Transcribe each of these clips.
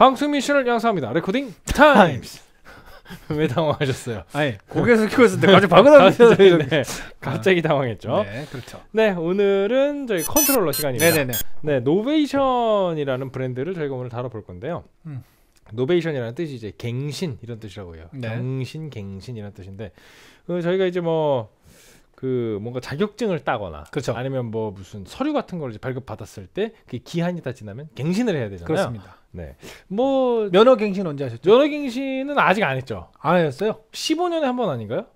방승미 씨를 양성합니다. 레코딩 타임스. 왜 당황하셨어요? 아니 고개 숙이고 있을 때 갑자기 박은하면서 네, 갑자기 당황했죠. 네, 그렇죠. 네, 오늘은 저희 컨트롤러 시간입니다. 네네네. 네, 노베이션이라는 브랜드를 저희가 오늘 다뤄볼 건데요. 음. 노베이션이라는 뜻이 이제 갱신 이런 뜻이라고 해요. 네. 갱신, 갱신 이런 뜻인데 그 저희가 이제 뭐그 뭔가 자격증을 따거나 그렇죠. 아니면 뭐 무슨 서류 같은 걸 발급 받았을 때그 기한이 다 지나면 갱신을 해야 되잖아요. 그렇습니다. 네. 뭐 면허 갱신 언제 하셨죠? 면허 갱신은 아직 안 했죠. 안했어요 15년에 한 번 아닌가요?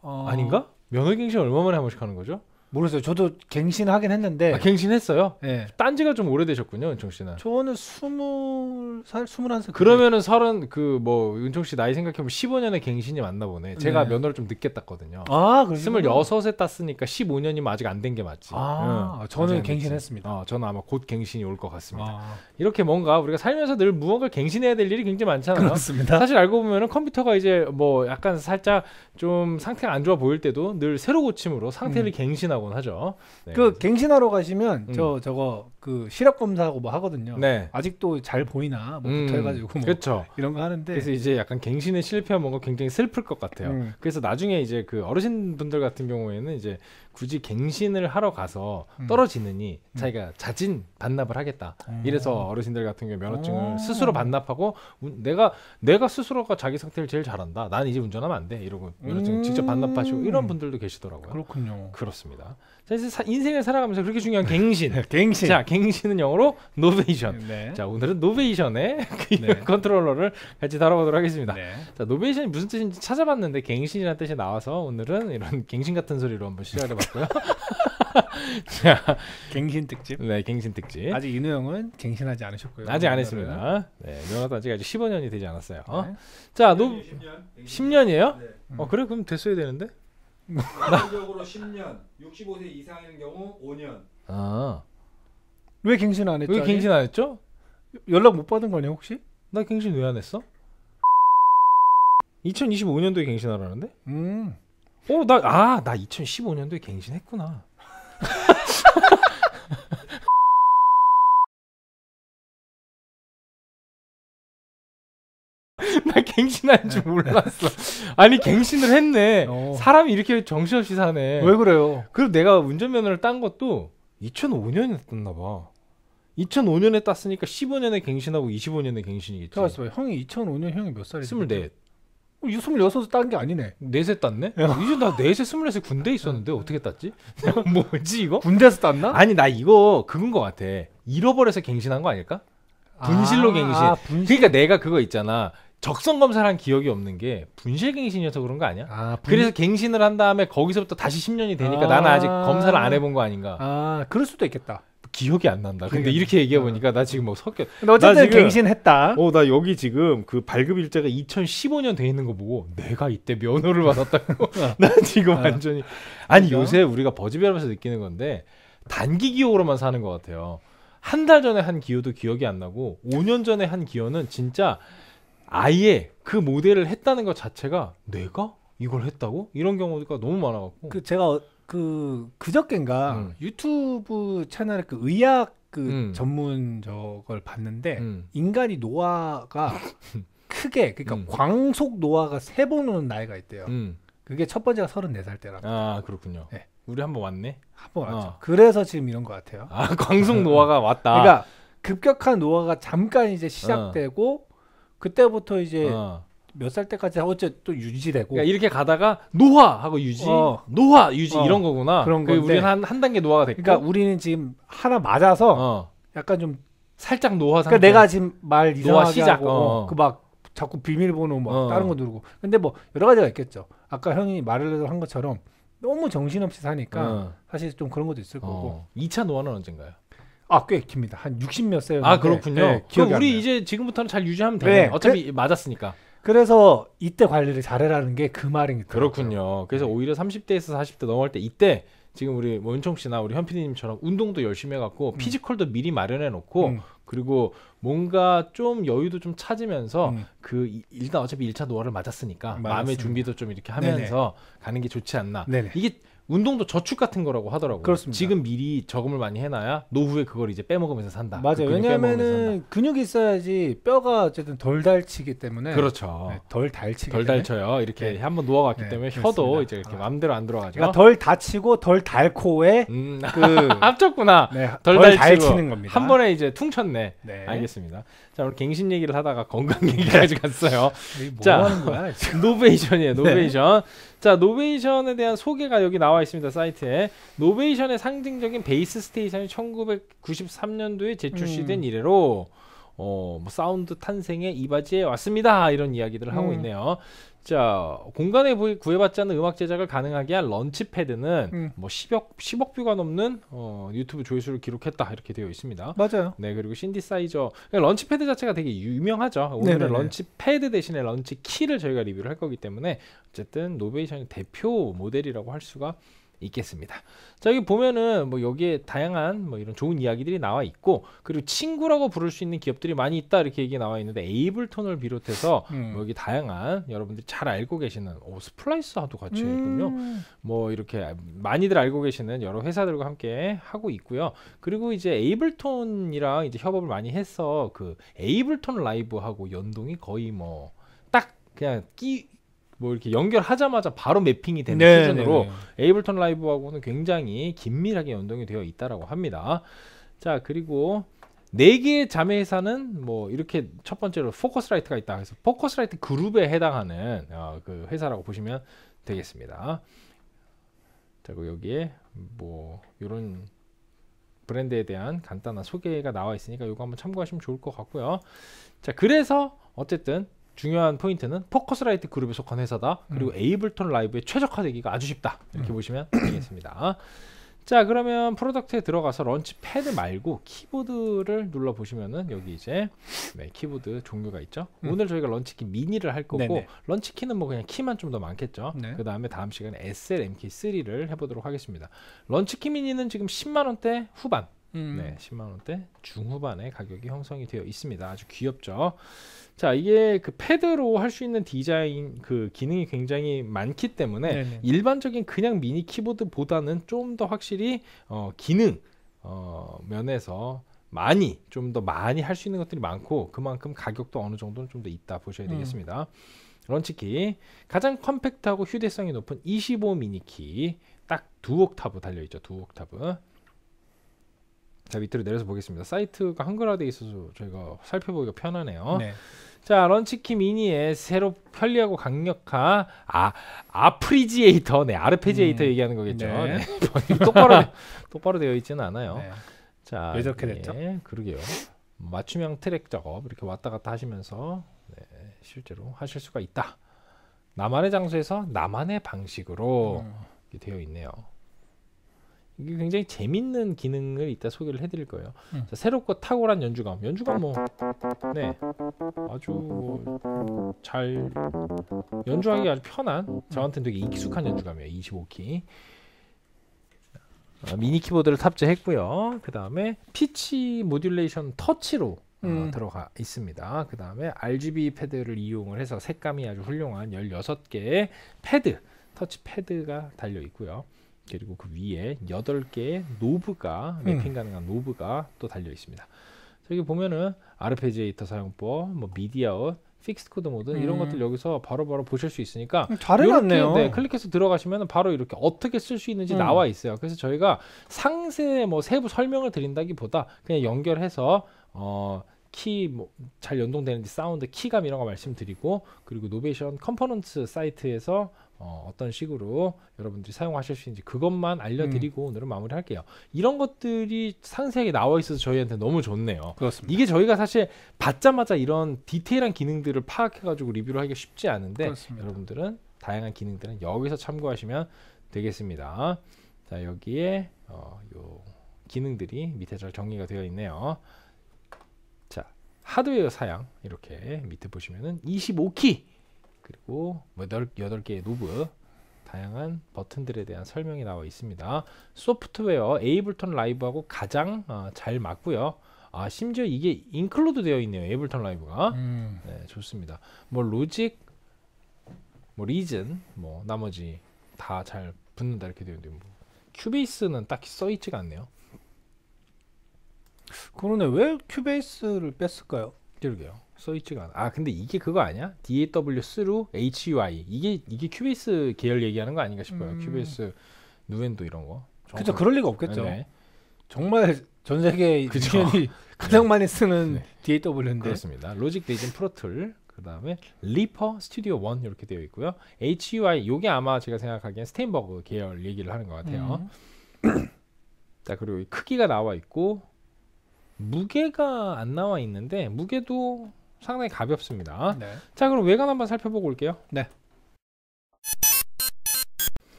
어... 아닌가? 면허 갱신 얼마 만에 한 번씩 하는 거죠? 모르겠어요. 저도 갱신하긴 했는데. 아, 갱신했어요? 예. 딴지가 좀 오래되셨군요, 은총 씨는. 저는 스물 살, 스물한 살. 그러면은 서른 그 뭐 은총 씨 나이 생각해보면 1 5년에 갱신이 맞나 보네. 제가 네. 면허를 좀 늦게 땄거든요. 아, 그래요? 스물여섯에 땄으니까 15년이면 아직 안 된 게 맞지. 아, 응, 저는 갱신했습니다. 어, 저는 아마 곧 갱신이 올 것 같습니다. 아. 이렇게 뭔가 우리가 살면서 늘 무언가 를 갱신해야 될 일이 굉장히 많잖아요. 그렇습니다. 사실 알고 보면은 컴퓨터가 이제 뭐 약간 살짝 좀 상태가 안 좋아 보일 때도 늘 새로 고침으로 상태를 음. 갱신하고. 한다고 하죠. 네. 그 갱신하러 가시면 음. 저 저거 그 시력 검사하고 뭐 하거든요. 네. 아직도 잘 보이나 뭐부터 음. 해가지고 뭐그죠 이런 거 하는데 그래서 이제 약간 갱신에 실패한 뭔가 굉장히 슬플 것 같아요. 음. 그래서 나중에 이제 그 어르신분들 같은 경우에는 이제 굳이 갱신을 하러 가서 음. 떨어지느니 음. 자기가 자진 반납을 하겠다. 음. 이래서 어르신들 같은 경우 면허증을 오. 스스로 반납하고 내가 내가 스스로가 자기 상태를 제일 잘한다. 난 이제 운전하면 안 돼. 이러고 면허증 음. 직접 반납하시고 이런 분들도 계시더라고요. 그렇군요. 그렇습니다. 사실 인생을 살아가면서 그렇게 중요한 갱신. 갱신. 자, 갱신은 영어로 노베이션. 네. 자, 오늘은 노베이션의 그 네. 컨트롤러를 같이 다뤄보도록 하겠습니다. 네. 자, 노베이션이 무슨 뜻인지 찾아봤는데 갱신이라는 뜻이 나와서 오늘은 이런 갱신 같은 소리로 한번 시작을 해봤고요. 자, 갱신 특집. 네, 갱신 특집. 아직 이우 형은 갱신하지 않으셨고요. 아직 안 했습니다. 네, 누나도 아직 아직 15년이 되지 않았어요. 어? 네. 자, 노 10년. 10년이에요? 어, 그래 그럼 됐어야 되는데. 평균적으로 10년, 65세 이상인 경우 5년. 아. 왜 갱신 안 했죠? 왜 갱신 안 했죠? 연락 못 받은 거냐 혹시? 나 갱신 왜안 했어? 2025년도에 갱신하라는데? 음. 어, 나, 아, 나 2015년도에 갱신했구나. 나 갱신하는 줄 몰랐어. 아니 갱신을 했네. 어. 사람이 이렇게 정신없이 사네. 왜 그래요? 그리고 내가 운전면허를 딴 것도 2005년에 땄나 봐. 2005년에 땄으니까 15년에 갱신하고 25년에 갱신이겠지. 잠깐 있 형이 2005년 형이 몇 살이지? 24. 26에서 딴게 아니네. 4세 땄네? 어. 이제 나 넷에 24에 군대에 있었는데 어떻게 땄지? 어. 뭐지 이거? 군대에서 땄나? 아니 나 이거 그건 거 같아. 잃어버려서 갱신한 거 아닐까? 아, 분실로 갱신. 아, 분실. 그러니까 내가 그거 있잖아. 적성 검사란 기억이 없는 게 분실 갱신이어서 그런 거 아니야? 아, 분... 그래서 갱신을 한 다음에 거기서부터 다시 10년이 되니까 아... 나는 아직 아. 검사를 안 해본 거 아닌가? 아, 그럴 수도 있겠다. 기억이 안 난다. 기억이 근데 그러니까. 이렇게 얘기해 아. 보니까 나 지금 뭐 섞여. 근데 어쨌든 지금, 갱신했다. 어, 나 여기 지금 그 발급 일자가 2015년 돼 있는 거 보고 내가 이때 면허를 받았다고. 아. 난 지금 아. 완전히 아니 그러니 요새 우리가 버즈비하면서 느끼는 건데 단기 기호로만 사는 것 같아요. 한 달 전에 한 기호도 기억이 안 나고 5년 전에 한 기호는 진짜 아예 그 모델을 했다는 것 자체가 내가 이걸 했다고 이런 경우가 너무 많아갖고 그 제가 어, 그 그저께인가 음. 유튜브 채널에 그 의학 그 음. 전문 저걸 봤는데 음. 인간이 노화가 크게 그러니까 음. 광속 노화가 세 번 오는 나이가 있대요. 음. 그게 첫 번째가 서른네 살 때라고. 아 그렇군요. 네. 우리 한번 왔네. 한번 왔죠. 어. 그래서 지금 이런 것 같아요. 아 광속 노화가 왔다. 그러니까 급격한 노화가 잠깐 이제 시작되고 어. 그때부터 이제 어. 몇살 때까지 어째 또 유지되고 그러니까 이렇게 가다가 노화 하고 유지 어. 노화 유지 어. 이런 거구나 그런 건 우리는 한, 한 단계 노화가 됐고 그러니까 우리는 지금 하나 맞아서 어. 약간 좀 살짝 노화 그러니까 상태 그러니까 내가 지금 말 이상하게 시작. 하고 어. 그막 자꾸 비밀번호 막 뭐 어. 다른 거 누르고 근데 뭐 여러 가지가 있겠죠 아까 형이 말을 한 것처럼 너무 정신없이 사니까 어. 사실 좀 그런 것도 있을 거고 2차 노화는 언젠가요? 아, 꽤 깁니다. 한 60몇 세였 아, 그렇군요. 네, 그럼 우리 이제 지금부터는 잘 유지하면 되네. 네, 어차피 그, 맞았으니까. 그래서 이때 관리를 잘해라는 게 그 말인 거죠 그렇군요. 그래서 네. 오히려 30대에서 40대 넘을때 이때 지금 우리 원총 씨나 우리 현피디님처럼 운동도 열심히 해갖고 음. 피지컬도 미리 마련해 놓고 음. 그리고 뭔가 좀 여유도 좀 찾으면서 음. 그 일단 어차피 1차 노화를 맞았으니까 맞았습니다. 마음의 준비도 좀 이렇게 하면서 네네. 가는 게 좋지 않나. 네네. 이게 운동도 저축 같은 거라고 하더라고요. 그렇습니다. 지금 미리 저금을 많이 해놔야 노후에 그걸 이제 빼먹으면서 산다. 맞아요. 그왜냐하면 근육이 있어야지 뼈가 어쨌든 덜 달치기 때문에 그렇죠. 네, 덜 달치기 덜 때문에. 달쳐요. 이렇게 네. 한번 누워갔기 네, 때문에 혀도 그렇습니다. 이제 이렇게 아. 마음대로 안 들어가죠. 그러니까 덜 다치고 덜 달코에 음, 그 합쳤구나. 네, 덜, 덜 달치는 겁니다. 한 번에 이제 퉁쳤네. 네. 알겠습니다. 자 오늘 갱신 얘기를 하다가 건강 얘기까지 네. 갔어요. 뭐자 노베이션이에요. 노베이션. 자 노베이션에 대한 소개가 여기 나와. 나와 있습니다 사이트에 노베이션의 상징적인 베이스 스테이션이 1993년도에 재출시된 음. 이래로 어, 뭐 사운드 탄생의 이바지에 왔습니다. 이런 이야기들을 하고 음. 있네요. 자, 공간에 구해받지않은 음악 제작을 가능하게 한 런치패드는 음. 뭐 10억, 10억 뷰가 넘는 어, 유튜브 조회수를 기록했다. 이렇게 되어 있습니다. 맞아요. 네, 그리고 신디사이저. 그러니까 런치패드 자체가 되게 유명하죠. 오늘은 네네네. 런치패드 대신에 런치키를 저희가 리뷰를 할 거기 때문에 어쨌든 노베이션의 대표 모델이라고 할 수가 있겠습니다. 자 여기 보면은 뭐 여기에 다양한 뭐 이런 좋은 이야기들이 나와 있고 그리고 친구라고 부를 수 있는 기업들이 많이 있다 이렇게 얘기 나와 있는데 에이블톤을 비롯해서 음. 뭐 여기 다양한 여러분들이 잘 알고 계시는 오 스플라이스하도 같이 음. 있군요. 뭐 이렇게 많이들 알고 계시는 여러 회사들과 함께 하고 있고요. 그리고 이제 에이블톤이랑 이제 협업을 많이 해서 그 에이블톤 라이브하고 연동이 거의 뭐 딱 그냥 끼뭐 이렇게 연결하자마자 바로 매핑이 되는 네, 수준으로 네, 네, 에이블턴 라이브하고는 굉장히 긴밀하게 연동이 되어 있다라고 합니다. 자 그리고 네 개의 자매 회사는 뭐 이렇게 첫 번째로 포커스라이트가 있다. 해서 포커스라이트 그룹에 해당하는 어, 그 회사라고 보시면 되겠습니다. 자, 그리고 여기에 뭐 이런 브랜드에 대한 간단한 소개가 나와 있으니까 이거 한번 참고하시면 좋을 것 같고요. 자, 그래서 어쨌든 중요한 포인트는 포커스라이트 그룹에 속한 회사다. 그리고 음. 에이블턴 라이브에 최적화되기가 아주 쉽다. 이렇게 음. 보시면 되겠습니다. 자 그러면 프로덕트에 들어가서 런치 패드 말고 키보드를 눌러 보시면은 여기 이제 네, 키보드 종류가 있죠. 음. 오늘 저희가 런치키 미니를 할 거고 런치키는 뭐 그냥 키만 좀 더 많겠죠. 네. 그 다음에 다음 시간에 SLMK3를 해보도록 하겠습니다. 런치키 미니는 지금 10만 원대 후반. 음. 네, 10만 원대 중후반에 가격이 형성이 되어 있습니다. 아주 귀엽죠. 자, 이게 그 패드로 할 수 있는 디자인 그 기능이 굉장히 많기 때문에 네네. 일반적인 그냥 미니 키보드보다는 좀 더 확실히 어, 기능 어, 면에서 많이 좀 더 많이 할 수 있는 것들이 많고 그만큼 가격도 어느 정도는 좀 더 있다 보셔야 음. 되겠습니다. 음. 런치키 가장 컴팩트하고 휴대성이 높은 25 미니키 딱 두 옥타브 달려 있죠. 두 옥타브 자 밑으로 내려서 보겠습니다. 사이트가 한글화돼 있어서 저희가 살펴보기가 편하네요. 네. 자 런치키 미니의 새로 편리하고 강력한 아 아프리지에이터 네 아르페지에이터 음, 얘기하는 거겠죠. 네. 네. 똑바로 똑바로 되어 있지는 않아요. 네. 자왜 저렇게 예, 됐죠? 그러게요. 맞춤형 트랙 작업 이렇게 왔다 갔다 하시면서 네, 실제로 하실 수가 있다. 나만의 장소에서 나만의 방식으로 음. 되어 있네요. 이게 굉장히 재밌는 기능을 이따 소개를 해드릴 거예요. 음. 자, 새롭고 탁월한 연주감. 연주감 뭐, 네, 아주 뭐잘 연주하기 아주 편한. 저한테는 되게 익숙한 연주감이에요. 25키. 아, 미니 키보드를 탑재했고요. 그 다음에 피치 모듈레이션 터치로 어, 음. 어, 들어가 있습니다. 그 다음에 RGB 패드를 이용을 해서 색감이 아주 훌륭한 16개의 패드, 터치 패드가 달려 있고요. 그리고 그 위에 8개의 노브가 음. 매핑 가능한 노브가 또 달려 있습니다. 여기 보면은 아르페지에이터 사용법, 뭐 미디어웃, 픽스 코드 모드 이런 음. 것들 여기서 바로바로 바로 보실 수 있으니까 음, 잘해놨네요. 네, 클릭해서 들어가시면 바로 이렇게 어떻게 쓸 수 있는지 음. 나와 있어요. 그래서 저희가 상세 뭐 세부 설명을 드린다기보다 그냥 연결해서 어. 키잘 뭐 연동되는지 사운드 키감 이런 거 말씀드리고 그리고 노베이션 컴포넌트 사이트에서 어, 어떤 식으로 여러분들이 사용하실 수 있는지 그것만 알려드리고 음. 오늘은 마무리할게요. 이런 것들이 상세하게 나와 있어서 저희한테 너무 좋네요. 그렇습니다. 이게 저희가 사실 받자마자 이런 디테일한 기능들을 파악해가지고 리뷰를 하기가 쉽지 않은데 그렇습니다. 여러분들은 다양한 기능들은 여기서 참고하시면 되겠습니다. 자 여기에 어, 요 기능들이 밑에 잘 정리가 되어 있네요. 자 하드웨어 사양 이렇게 밑에 보시면은 25키 그리고 8개의 노브 다양한 버튼들에 대한 설명이 나와 있습니다. 소프트웨어 에이블턴 라이브하고 가장 어, 잘 맞고요. 아 심지어 이게 인클루드 되어 있네요. 에이블턴 라이브가 음. 네, 좋습니다. 뭐 로직, 뭐 리즌, 뭐 나머지 다 잘 붙는다 이렇게 되어 있는데 뭐 큐베이스는 딱히 써 있지가 않네요. 그러네 왜 큐베이스를 뺐을까요? 그러게요. 써있지가 않아. 아 근데 이게 그거 아니야? DAW 스루 HUI 이게 이게 큐베이스 계열 얘기하는 거 아닌가 싶어요. 음. 큐베이스 누엔도 이런 거. 그죠 그럴 리가 없겠죠. 네. 정말 전 세계 유년이 네. 가장 네. 많이 쓰는 네. DAW인데 그렇습니다. 로직 데이 프로툴 그 다음에 리퍼 스튜디오 원 이렇게 되어 있고요. HUI 요게 아마 제가 생각하기엔 스테인버그 계열 얘기를 하는 것 같아요. 음. 자 그리고 크기가 나와 있고 무게가 안 나와 있는데 무게도 상당히 가볍습니다. 네. 자 그럼 외관 한번 살펴보고 올게요. 네.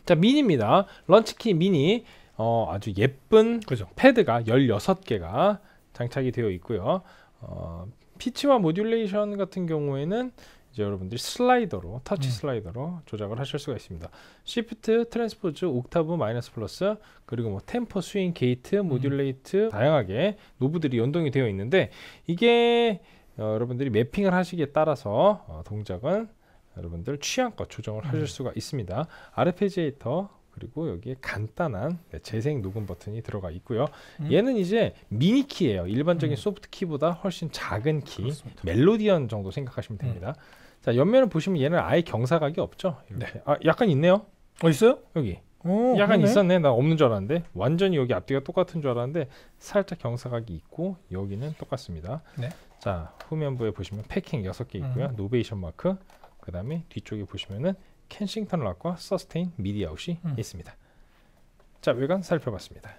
자 미니입니다. 런치키 미니 어, 아주 예쁜 그죠. 패드가 16개가 장착이 되어 있고요. 어, 피치와 모듈레이션 같은 경우에는 이제 여러분들이 슬라이더로 터치 음. 슬라이더로 조작을 하실 수가 있습니다. 시프트, 트랜스포즈, 옥타브, 마이너스 플러스 그리고 뭐템퍼 스윙, 게이트, 모듈레이트 음. 다양하게 노브들이 연동이 되어 있는데 이게 어, 여러분들이 매핑을 하시기에 따라서 어, 동작은 여러분들 취향껏 조정을 하실 음. 수가 있습니다. 아르페지에이터 그리고 여기에 간단한 네, 재생 녹음 버튼이 들어가 있고요. 음? 얘는 이제 미니 키예요. 일반적인 음. 소프트 키보다 훨씬 작은 키, 그렇습니다. 멜로디언 정도 생각하시면 음. 됩니다. 음. 자 옆면을 보시면 얘는 아예 경사각이 없죠. 이렇게. 네. 아 약간 있네요. 어 있어요? 여기. 오, 어, 약간 그러네. 있었네. 나 없는 줄 알았는데 완전히 여기 앞뒤가 똑같은 줄 알았는데 살짝 경사각이 있고 여기는 똑같습니다. 네. 자 후면부에 보시면 패킹 6개 있고요 음. 노베이션 마크 그 다음에 뒤쪽에 보시면은 켄싱턴 락과 서스테인 미디 아웃이 음. 있습니다 자 외관 살펴봤습니다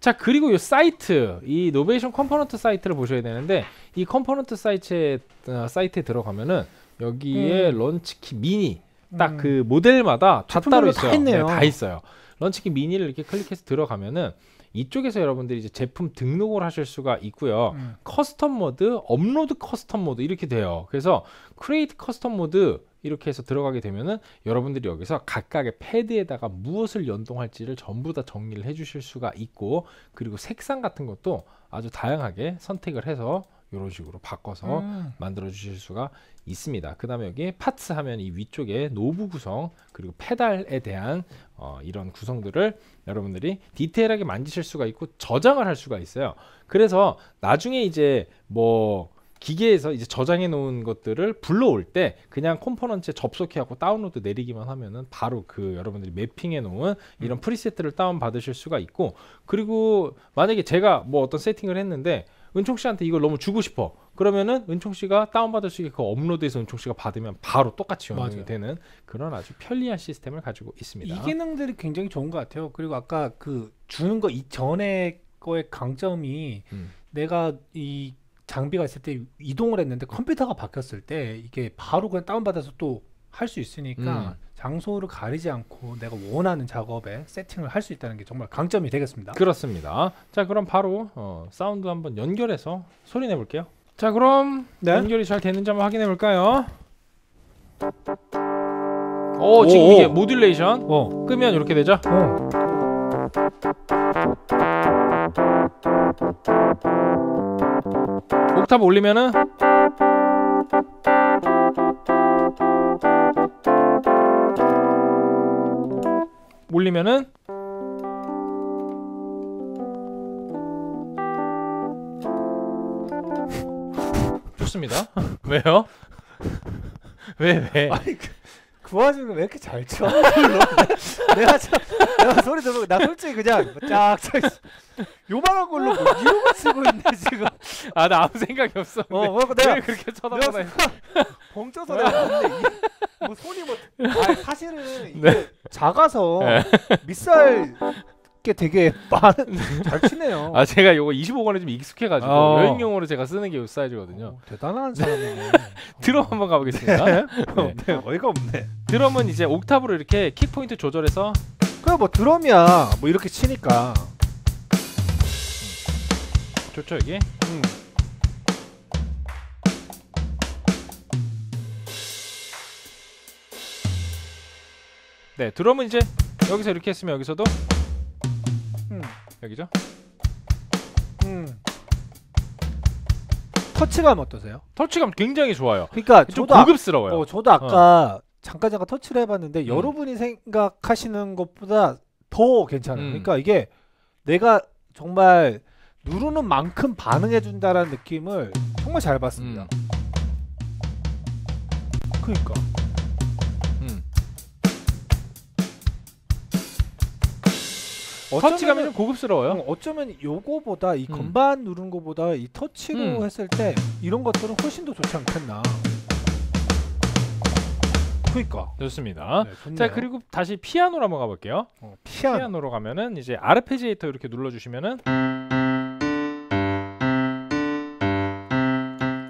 자 그리고 이 사이트 이 노베이션 컴포넌트 사이트를 보셔야 되는데 이 컴포넌트 사이트에 어, 사이트에 들어가면은 여기에 음. 런치키 미니 딱그 음. 그 모델마다 다 따로 있어요. 다, 네, 다 있어요. 런치키 미니를 이렇게 클릭해서 들어가면은 이쪽에서 여러분들이 이제 제품 등록을 하실 수가 있고요. 음. 커스텀 모드, 업로드 커스텀 모드 이렇게 돼요. 그래서 크리에이트 커스텀 모드 이렇게 해서 들어가게 되면은 여러분들이 여기서 각각의 패드에다가 무엇을 연동할지를 전부 다 정리를 해 주실 수가 있고 그리고 색상 같은 것도 아주 다양하게 선택을 해서 이런 식으로 바꿔서 음. 만들어 주실 수가 있습니다. 그 다음에 여기 파츠 하면 이 위쪽에 노브 구성 그리고 페달에 대한 어, 이런 구성들을 여러분들이 디테일하게 만지실 수가 있고 저장을 할 수가 있어요. 그래서 나중에 이제 뭐 기계에서 이제 저장해 놓은 것들을 불러올 때 그냥 컴포넌트에 접속해 갖고 다운로드 내리기만 하면은 바로 그 여러분들이 매핑해 놓은 이런 음. 프리세트를 다운 받으실 수가 있고 그리고 만약에 제가 뭐 어떤 세팅을 했는데 은총 씨한테 이걸 너무 주고 싶어. 그러면은 은총 씨가 다운받을 수 있게 그 업로드해서 은총 씨가 받으면 바로 똑같이 연동이 되는 그런 아주 편리한 시스템을 가지고 있습니다. 이 기능들이 굉장히 좋은 것 같아요. 그리고 아까 그 주는 거 이전에 거의 강점이 음. 내가 이 장비가 있을 때 이동을 했는데 컴퓨터가 바뀌었을 때 이게 바로 그냥 다운받아서 또 할수 있으니까 음. 장소를 가리지 않고 내가 원하는 작업에 세팅을 할 수 있다는 게 정말 강점이 되겠습니다. 그렇습니다. 자 그럼 바로 어, 사운드 한번 연결해서 소리 내볼게요. 자 그럼 네. 연결이 잘 되는지 한번 확인해 볼까요? 오, 지금 오 이게 모듈레이션 어. 끄면 이렇게 되죠? 오. 옥타브 올리면은 올리면은 좋습니다. 왜요? 왜 왜? 아니 그, 그 와중에 왜 이렇게 잘 쳐? 내가 참, 내가 소리 들어보고 나 솔직히 그냥 쫙쫙 요만한 걸로 뭐 이러고 치고 있네 지금. 아나 아무 생각이 없어. 어, 뭐, 내가 그렇게 쳐다보나. 벙서 내가 봤는데 뭐 손이 뭐. 아 사실은 이게 네. 작아서 밑살 네. 게 되게 많은 잘 치네요. 아 제가 요거 25권에 좀 익숙해가지고 어. 여행용으로 제가 쓰는 게요 사이즈거든요. 오, 어, 대단한 네. 사람이네. 드럼 한번 가보겠습니다. 네. 네. 어이가 없네. 드럼은 이제 옥탑으로 이렇게 킥 포인트 조절해서 그래 뭐 드럼이야 뭐 이렇게 치니까 좋죠 이게. 음. 네, 드럼은 이제 여기서 이렇게 했으면 여기서도 음. 여기죠. 음. 터치감 어떠세요? 터치감 굉장히 좋아요. 그러니까 좀 저도 고급스러워요. 어, 저도 아까 어. 잠깐 잠깐 터치를 해봤는데 음. 여러분이 생각하시는 것보다 더 괜찮아요. 음. 그러니까 이게 내가 정말 누르는 만큼 반응해준다라는 느낌을 정말 잘 받습니다. 음. 그러니까. 터치감이 좀 고급스러워요. 어, 어쩌면 요거보다 이 음. 건반 음. 누르는 거보다 이 터치로 음. 했을 때 이런 것들은 훨씬 더 좋지 않겠나. 그니까 좋습니다. 네, 자 그리고 다시 피아노로 한번 가볼게요. 어, 피아노. 로 가면은 이제 아르페지에이터 이렇게 눌러주시면은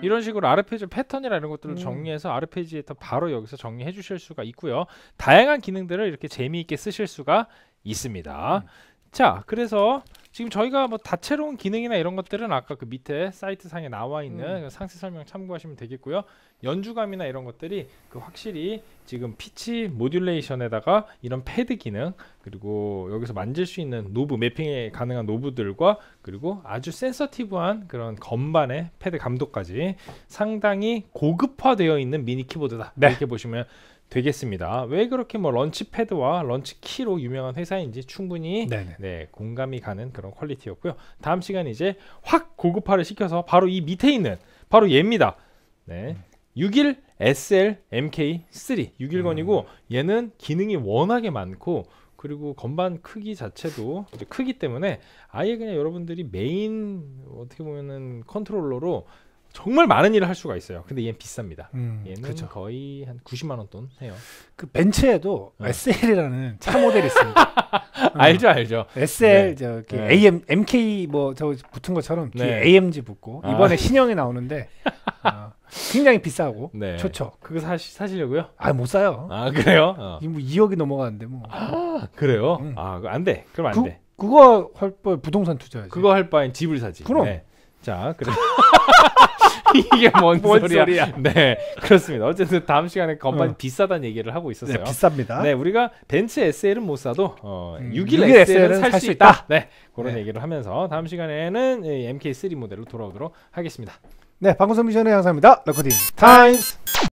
이런 식으로 아르페지 패턴이라 이런 것들을 음. 정리해서 아르페지에이터 바로 여기서 정리해 주실 수가 있고요. 다양한 기능들을 이렇게 재미있게 쓰실 수가 있습니다. 음. 자, 그래서 지금 저희가 뭐 다채로운 기능이나 이런 것들은 아까 그 밑에 사이트 상에 나와 있는 음. 상세 설명 참고하시면 되겠고요. 연주감이나 이런 것들이 그 확실히 지금 피치 모듈레이션에다가 이런 패드 기능 그리고 여기서 만질 수 있는 노브 매핑에 가능한 노브들과 그리고 아주 센서티브한 그런 건반의 패드 감도까지 상당히 고급화되어 있는 미니 키보드다 네. 이렇게 보시면 되겠습니다. 왜 그렇게 뭐 런치패드와 런치키로 유명한 회사인지 충분히 네네. 네, 공감이 가는 그런 퀄리티였고요. 다음 시간 이제 확 고급화를 시켜서 바로 이 밑에 있는 바로 얘입니다. 네. 음. 6일 SL MK3 6일건이고 음. 얘는 기능이 워낙에 많고 그리고 건반 크기 자체도 크기 때문에 아예 그냥 여러분들이 메인 어떻게 보면은 컨트롤러로 정말 많은 일을 할 수가 있어요. 근데 얘는 비쌉니다. 음, 얘는 그렇 거의 한 90만 원 돈 해요. 그 벤츠에도 어. 네. SL이라는 차 모델이 있습니다. 어. 알죠, 음. 알죠. SL 네. 저기 네. AM MK 뭐 저 붙은 것처럼 네. AMG 붙고 아. 이번에 아. 신형이 나오는데 어, 굉장히 비싸고 네. 좋죠. 그거 사시, 사시려고요? 아 못 사요. 아 그래요? 어. 이뭐 2억이 넘어가는데 뭐. 아, 그래요? 응. 음. 아안 돼. 그럼 안 그, 돼. 그거 할바 부동산 투자해지 그거 할 바엔 집을 사지. 그럼. 네. 자 그래. 이게 뭔, 뭔 소리야. 소리야. 네, 그렇습니다. 어쨌든 다음 시간에 건반 어. 비싸다는 얘기를 하고 있었어요. 네, 비쌉니다. 네, 우리가 벤츠 SL은 못 사도 어, 음, 6일, SL은 살 수 있다. 있다. 네, 그런 네. 얘기를 하면서 다음 시간에는 MK3 모델로 돌아오도록 하겠습니다. 네, 방송 미션의 양상입니다. 레코딩 타임스.